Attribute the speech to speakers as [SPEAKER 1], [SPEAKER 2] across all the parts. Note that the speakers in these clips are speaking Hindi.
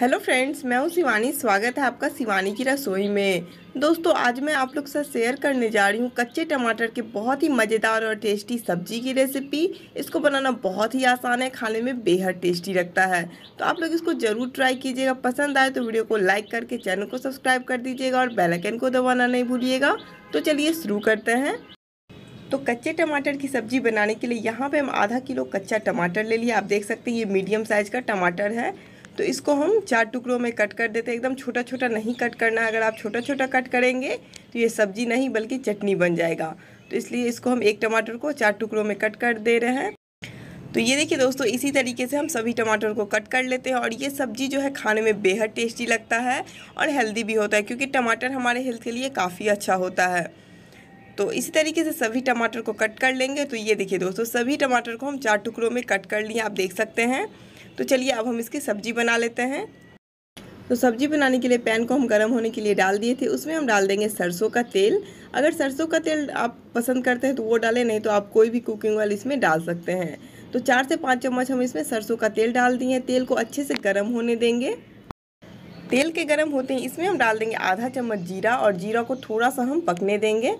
[SPEAKER 1] हेलो फ्रेंड्स मैं हूँ शिवानी स्वागत है आपका शिवानी की रसोई में दोस्तों आज मैं आप लोग साथ शेयर करने जा रही हूँ कच्चे टमाटर के बहुत ही मज़ेदार और टेस्टी सब्जी की रेसिपी इसको बनाना बहुत ही आसान है खाने में बेहद टेस्टी लगता है तो आप लोग इसको ज़रूर ट्राई कीजिएगा पसंद आए तो वीडियो को लाइक करके चैनल को सब्सक्राइब कर दीजिएगा और बेलाइकन को दबाना नहीं भूलिएगा तो चलिए शुरू करते हैं तो कच्चे टमाटर की सब्जी बनाने के लिए यहाँ पर हम आधा किलो कच्चा टमाटर ले लिया आप देख सकते हैं ये मीडियम साइज़ का टमाटर है तो इसको हम चार टुकड़ों में कट कर देते हैं एकदम छोटा छोटा नहीं कट करना अगर आप छोटा छोटा कट करेंगे तो ये सब्जी नहीं बल्कि चटनी बन जाएगा तो इसलिए इसको हम एक टमाटर को चार टुकड़ों में कट कर दे रहे हैं तो ये देखिए दोस्तों इसी तरीके से हम सभी टमाटर को कट कर लेते हैं और ये सब्जी जो है खाने में बेहद टेस्टी लगता है और हेल्दी भी होता है क्योंकि टमाटर हमारे हेल्थ के लिए काफ़ी अच्छा होता है तो इसी तरीके से सभी टमाटर को कट कर लेंगे तो ये देखिए दोस्तों सभी टमाटर को हम चार टुकड़ों में कट कर लिए आप देख सकते हैं तो चलिए अब हम इसकी सब्ज़ी बना लेते हैं तो सब्जी बनाने के लिए पैन को हम गर्म होने के लिए डाल दिए थे उसमें हम डाल देंगे सरसों का तेल अगर सरसों का तेल आप पसंद करते हैं तो वो डालें नहीं तो आप कोई भी कुकिंग ऑयल इसमें डाल सकते हैं तो चार से पाँच चम्मच हम इसमें सरसों का तेल डाल दिए तेल को अच्छे से गर्म होने देंगे तेल के गर्म होते ही इसमें हम डाल देंगे आधा चम्मच जीरा और जीरा को थोड़ा सा हम पकने देंगे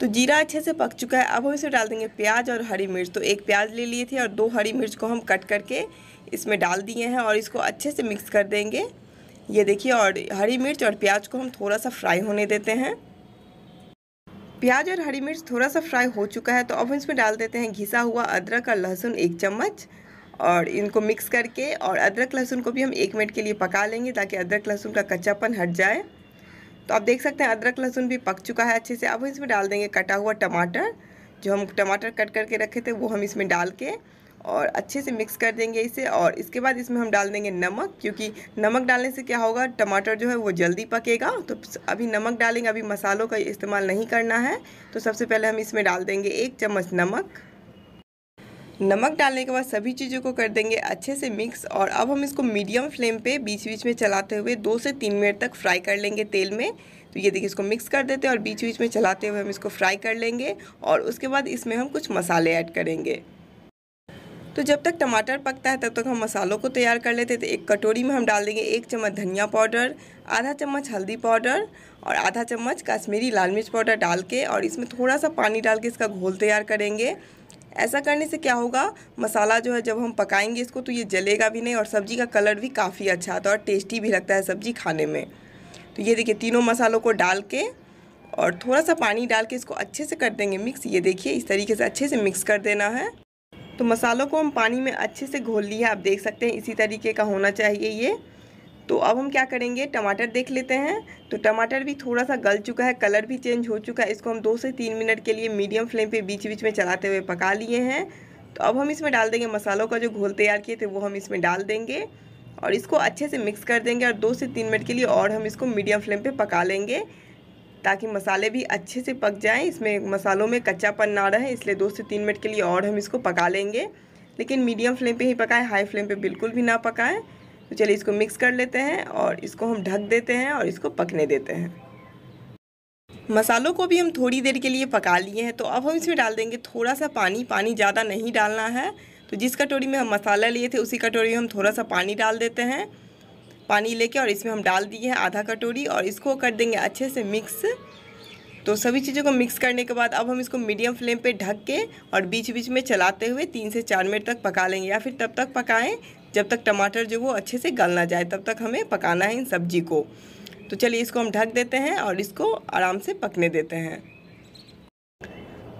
[SPEAKER 1] तो जीरा अच्छे से पक चुका है अब हम इसमें डाल देंगे प्याज और हरी मिर्च तो एक प्याज ले लिए थे और दो हरी मिर्च को हम कट करके इसमें डाल दिए हैं और इसको अच्छे से मिक्स कर देंगे ये देखिए और हरी मिर्च और प्याज को हम थोड़ा सा फ्राई होने देते हैं प्याज और हरी मिर्च थोड़ा सा फ्राई हो चुका है तो अब इसमें डाल देते हैं घिसा हुआ अदरक और लहसुन एक चम्मच और इनको मिक्स करके और अदरक लहसुन को भी हम एक मिनट के लिए पका लेंगे ताकि अदरक लहसुन का कच्चापन हट जाए तो आप देख सकते हैं अदरक लहसुन भी पक चुका है अच्छे से अब इसमें डाल देंगे कटा हुआ टमाटर जो हम टमाटर कट करके रखे थे वो हम इसमें डाल के और अच्छे से मिक्स कर देंगे इसे और इसके बाद इसमें हम डाल देंगे नमक क्योंकि नमक डालने से क्या होगा टमाटर जो है वो जल्दी पकेगा तो अभी नमक डालेंगे अभी मसालों का इस्तेमाल नहीं करना है तो सबसे पहले हम इसमें डाल देंगे एक चम्मच नमक नमक डालने के बाद सभी चीज़ों को कर देंगे अच्छे से मिक्स और अब हम इसको मीडियम फ्लेम पे बीच बीच में चलाते हुए दो से तीन मिनट तक फ्राई कर लेंगे तेल में तो ये देखिए इसको मिक्स कर देते हैं और बीच बीच में चलाते हुए हम इसको फ्राई कर लेंगे और उसके बाद इसमें हम कुछ मसाले ऐड करेंगे तो जब तक टमाटर पकता है तब तक हम मसालों को तैयार कर लेते हैं तो एक कटोरी में हम डाल देंगे एक चम्मच धनिया पाउडर आधा चम्मच हल्दी पाउडर और आधा चम्मच कश्मीरी लाल मिर्च पाउडर डाल के और इसमें थोड़ा सा पानी डाल के इसका घोल तैयार करेंगे ऐसा करने से क्या होगा मसाला जो है जब हम पकाएंगे इसको तो ये जलेगा भी नहीं और सब्ज़ी का कलर भी काफ़ी अच्छा आता है और टेस्टी भी लगता है सब्ज़ी खाने में तो ये देखिए तीनों मसालों को डाल के और थोड़ा सा पानी डाल के इसको अच्छे से कर देंगे मिक्स ये देखिए इस तरीके से अच्छे से मिक्स कर देना है तो मसालों को हम पानी में अच्छे से घोल लिया आप देख सकते हैं इसी तरीके का होना चाहिए ये तो अब हम क्या करेंगे टमाटर देख लेते हैं तो टमाटर भी थोड़ा सा गल चुका है कलर भी चेंज हो चुका है इसको हम दो से तीन मिनट के लिए मीडियम फ्लेम पे बीच बीच में चलाते हुए पका लिए हैं तो अब हम इसमें डाल देंगे मसालों का जो घोल तैयार किए थे वो हम इसमें डाल देंगे और इसको अच्छे से मिक्स कर देंगे और दो से तीन मिनट के लिए और हम इसको मीडियम फ्लेम पर पका लेंगे ताकि मसाले भी अच्छे से पक जाएँ इसमें मसालों में कच्चापन ना रहे इसलिए दो से तीन मिनट के लिए और हम इसको पका लेंगे लेकिन मीडियम फ्लेम पे ही पकाएं हाई फ्लेम पे बिल्कुल भी ना पकाएं तो चलिए इसको मिक्स कर लेते हैं और इसको हम ढक देते हैं और इसको पकने देते हैं मसालों को भी हम थोड़ी देर के लिए पका लिए हैं तो अब हम इसमें डाल देंगे थोड़ा सा पानी पानी ज़्यादा नहीं डालना है तो जिस कटोरी में हम मसाला लिए थे उसी कटोरी में हम थोड़ा सा पानी डाल देते हैं पानी लेके और इसमें हम डाल दिए हैं आधा कटोरी और इसको कर देंगे अच्छे से मिक्स तो सभी चीज़ों को मिक्स करने के बाद अब हम इसको मीडियम फ्लेम पे ढक के और बीच बीच में चलाते हुए तीन से चार मिनट तक पका लेंगे या फिर तब तक पकाएं जब तक टमाटर जो वो अच्छे से गल ना जाए तब तक हमें पकाना है इन सब्जी को तो चलिए इसको हम ढक देते हैं और इसको आराम से पकने देते हैं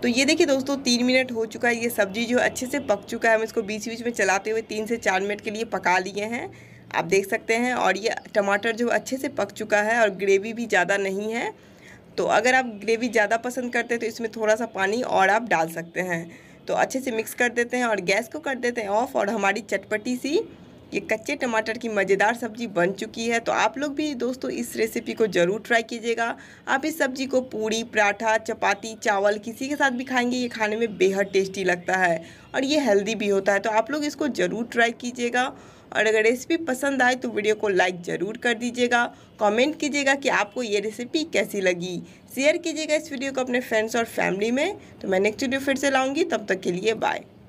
[SPEAKER 1] तो ये देखिए दोस्तों तीन मिनट हो चुका है ये सब्जी जो अच्छे से पक चुका है हम इसको बीच बीच में चलाते हुए तीन से चार मिनट के लिए पका लिए हैं आप देख सकते हैं और ये टमाटर जो अच्छे से पक चुका है और ग्रेवी भी ज़्यादा नहीं है तो अगर आप ग्रेवी ज़्यादा पसंद करते हैं तो इसमें थोड़ा सा पानी और आप डाल सकते हैं तो अच्छे से मिक्स कर देते हैं और गैस को कर देते हैं ऑफ और हमारी चटपटी सी ये कच्चे टमाटर की मज़ेदार सब्ज़ी बन चुकी है तो आप लोग भी दोस्तों इस रेसिपी को ज़रूर ट्राई कीजिएगा आप इस सब्ज़ी को पूड़ी पराठा चपाती चावल किसी के साथ भी खाएंगे ये खाने में बेहद टेस्टी लगता है और ये हेल्दी भी होता है तो आप लोग इसको ज़रूर ट्राई कीजिएगा और अगर रेसिपी पसंद आए तो वीडियो को लाइक ज़रूर कर दीजिएगा कमेंट कीजिएगा कि आपको ये रेसिपी कैसी लगी शेयर कीजिएगा इस वीडियो को अपने फ्रेंड्स और फैमिली में तो मैं नेक्स्ट वीडियो फिर से लाऊंगी तब तक के लिए बाय